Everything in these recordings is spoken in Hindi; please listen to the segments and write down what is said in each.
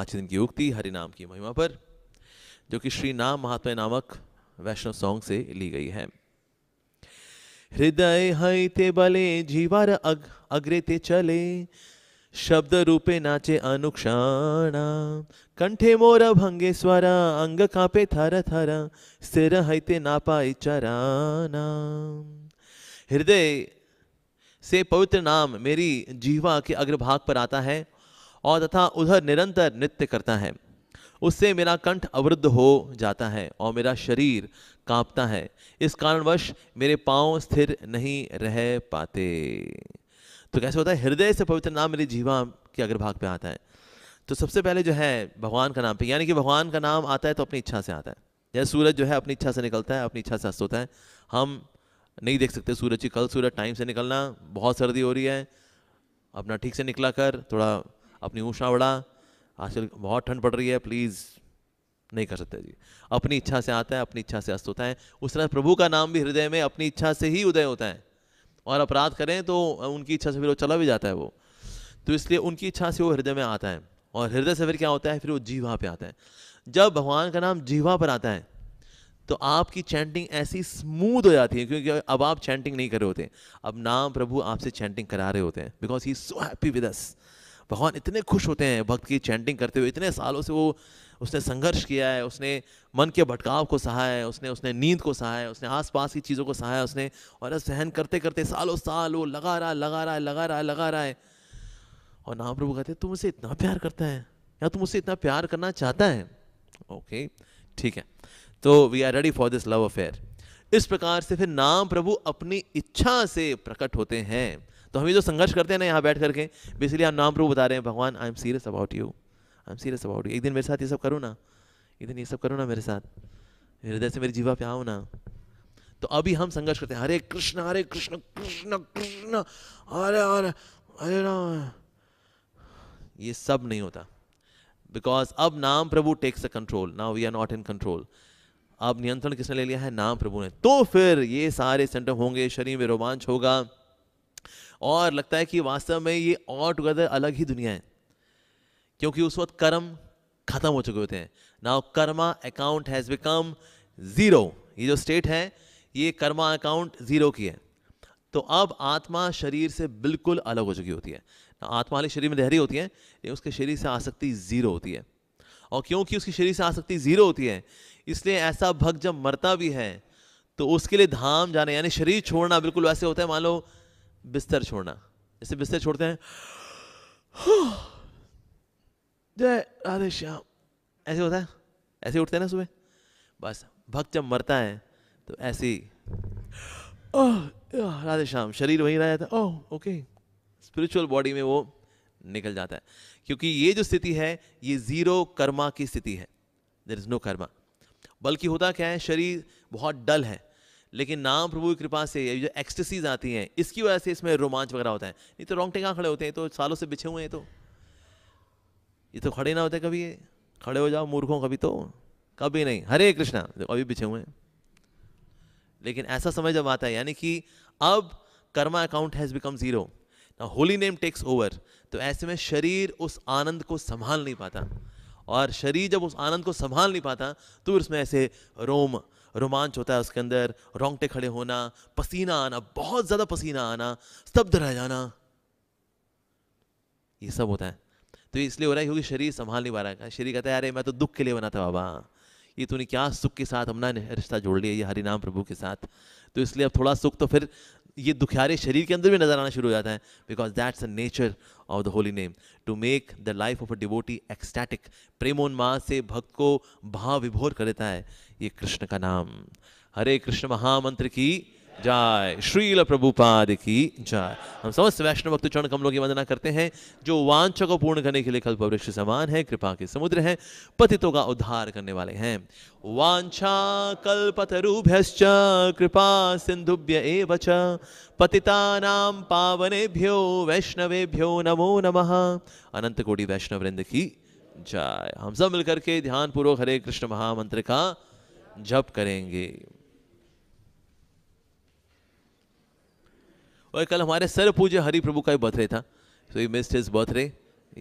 आज दिन की उक्ति हरिनाम की महिमा पर जो कि श्री नाम महात्मा नामक वैष्णव सॉन्ग से ली गई है हृदय हईते बले जीवार अग, अग्रे ते चले शब्द रूपे नाचे अनुक्षण कंठे मोर भंगे स्वर अंग कापे थर थर स्थिर हईते ना पाई चराना हृदय से पवित्र नाम मेरी जीवा के अग्रभाग पर आता है और तथा उधर निरंतर नृत्य करता है उससे मेरा कंठ अवरुद्ध हो जाता है और मेरा शरीर कांपता है इस कारणवश मेरे पांव स्थिर नहीं रह पाते तो कैसे होता है हृदय से पवित्र नाम मेरी जीवा के अग्रभाग पे आता है तो सबसे पहले जो है भगवान का नाम पे यानी कि भगवान का नाम आता है तो अपनी इच्छा से आता है जैसे सूरज जो है अपनी इच्छा से निकलता है अपनी इच्छा से अस्त होता है हम नहीं देख सकते सूरज की कल सूरज टाइम से निकलना बहुत सर्दी हो रही है अपना ठीक से निकला कर थोड़ा अपनी बढ़ा आजकल बहुत ठंड पड़ रही है प्लीज़ नहीं कर सकते जी अपनी इच्छा से आता है अपनी इच्छा से अस्त होता है उस तरह प्रभु का नाम भी हृदय में अपनी इच्छा से ही उदय होता है और अपराध करें तो उनकी इच्छा से फिर वो चला भी जाता है वो तो इसलिए उनकी इच्छा से वो हृदय में आता है और हृदय से फिर क्या होता है फिर वो जीवा पे आता है जब भगवान का नाम जीवा पर आता है तो आपकी चैंटिंग ऐसी स्मूथ हो जाती है क्योंकि अब आप चैंटिंग नहीं कर रहे होते अब नाम प्रभु आपसे चैंटिंग करा रहे होते हैं because he so happy with us भगवान इतने खुश होते हैं भक्त की चैंटिंग करते हुए इतने सालों से वो उसने संघर्ष किया है उसने मन के भटकाव को सहा है उसने उसने नींद को सहा है उसने आसपास की चीज़ों को सहा है उसने और सहन करते करते सालों साल वो लगा रहा लगा रहा लगा रहा लगा रहा है और नाम प्रभु कहते तुम उसे इतना प्यार करता है या तुम उसे इतना प्यार करना चाहता है ओके ठीक है तो we are ready for this love affair इस प्रकार से फिर नाम प्रभु अपनी इच्छा से प्रकट होते हैं तो हम ये जो तो संघर्ष करते हैं ना यहाँ बैठ करके बेसिकली हम नाम रूप बता रहे हैं भगवान I am serious about you I am serious about you एक दिन मेरे साथ ये सब करो ना एक दिन ये सब करो ना मेरे साथ हृदय से मेरी जीवा पे आओ ना तो अभी हम संघर्ष करते हैं हरे कृष्ण हरे कृष्ण कृष्ण कृष्ण हरे हरे हरे राम ये सब नहीं होता बिकॉज अब नाम प्रभु takes a control now we are not in control अब नियंत्रण किसने ले लिया है नाम प्रभु ने तो फिर ये सारे सेंटर होंगे शरीर में रोमांच होगा और लगता है कि वास्तव में ये ऑल टुगेदर अलग ही दुनिया है क्योंकि उस वक्त कर्म खत्म हो चुके होते हैं now karma account has become zero ये जो स्टेट है ये कर्मा अकाउंट ज़ीरो की है तो अब आत्मा शरीर से बिल्कुल अलग हो चुकी होती है आत्मा वाले शरीर में रह होती है लेकिन उसके शरीर से आसक्ति ज़ीरो होती है और क्योंकि उसके शरीर से आसक्ति ज़ीरो होती है इसलिए ऐसा भक्त जब मरता भी है तो उसके लिए धाम जाने यानी शरीर छोड़ना बिल्कुल वैसे होता है मान लो बिस्तर छोड़ना जैसे बिस्तर छोड़ते हैं जय राधे श्याम ऐसे होता है ऐसे उठते हैं ना सुबह बस भक्त जब मरता है तो ऐसे राधे श्याम शरीर वहीं रह जाता है ओह ओके स्पिरिचुअल बॉडी में वो निकल जाता है क्योंकि ये जो स्थिति है ये जीरो कर्मा की स्थिति है देर इज नो कर्मा बल्कि होता क्या है शरीर बहुत डल है लेकिन नाम प्रभु की कृपा से जो एक्सटेसीज आती हैं इसकी वजह से इसमें रोमांच वगैरह होता है नहीं तो रोंगटे कहाँ खड़े होते हैं तो सालों से बिछे हुए हैं तो ये तो खड़े ना होते कभी ये खड़े हो जाओ मूर्खों कभी तो कभी नहीं हरे कृष्णा अभी बिछे हुए हैं लेकिन ऐसा समय जब आता है यानी कि अब karma account has become zero holy name takes over तो ऐसे में शरीर उस आनंद को संभाल नहीं पाता और शरीर जब उस आनंद को संभाल नहीं पाता तो उसमें ऐसे रोम रोमांच होता है उसके अंदर रोंगटे खड़े होना पसीना आना बहुत ज़्यादा पसीना आना स्तब्ध रह जाना ये सब होता है तो इसलिए हो रहा है क्योंकि शरीर संभाल नहीं पा रहा है शरीर कहता है अरे मैं तो दुख के लिए बना था बाबा ये तूने क्या सुख के साथ हमने रिश्ता जोड़ लिया ये हरिनाम प्रभु के साथ तो इसलिए अब थोड़ा सुख तो फिर ये दुखियारे शरीर के अंदर भी नजर आना शुरू हो जाता है because that's a nature of the holy name to make the life of a devotee ecstatic प्रेमोन्मा से भक्त को भाव विभोर कर देता है ये कृष्ण का नाम हरे कृष्ण महामंत्र की जय श्रील प्रभुपाद की जय हम समस्त वैष्णव भक्त चरण कमलों की वंदना करते हैं जो वांछ को पूर्ण करने के लिए कल्प वृक्ष समान है कृपा के समुद्र हैं पतितों का उद्धार करने वाले हैं वांछा कल्पतरुभ्यश्च कृपा सिंधुभ्य एव भ्यो पावनेभ्यो वैष्णवेभ्यो नमो नम अनंत कोटि वैष्णव वृंद की जय हम सब मिलकर के ध्यान पूर्वक हरे कृष्ण महामंत्र का जप करेंगे और कल हमारे सर पूजे हरि प्रभु का भी बर्थडे था so he missed his birthday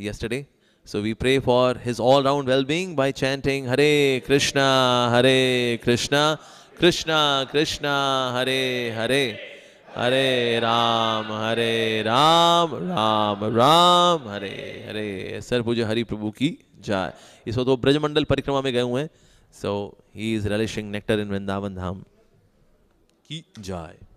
yesterday so we pray for his all round well being by chanting Hare Krishna Hare Krishna Krishna Krishna Hare Hare Hare Ram Hare Ram Ram Ram Hare Hare सर पूजे हरि प्रभु की जाए इस वक्त वो ब्रजमंडल परिक्रमा में गए हुए हैं so he is relishing nectar in Vrindavan Dham की जाए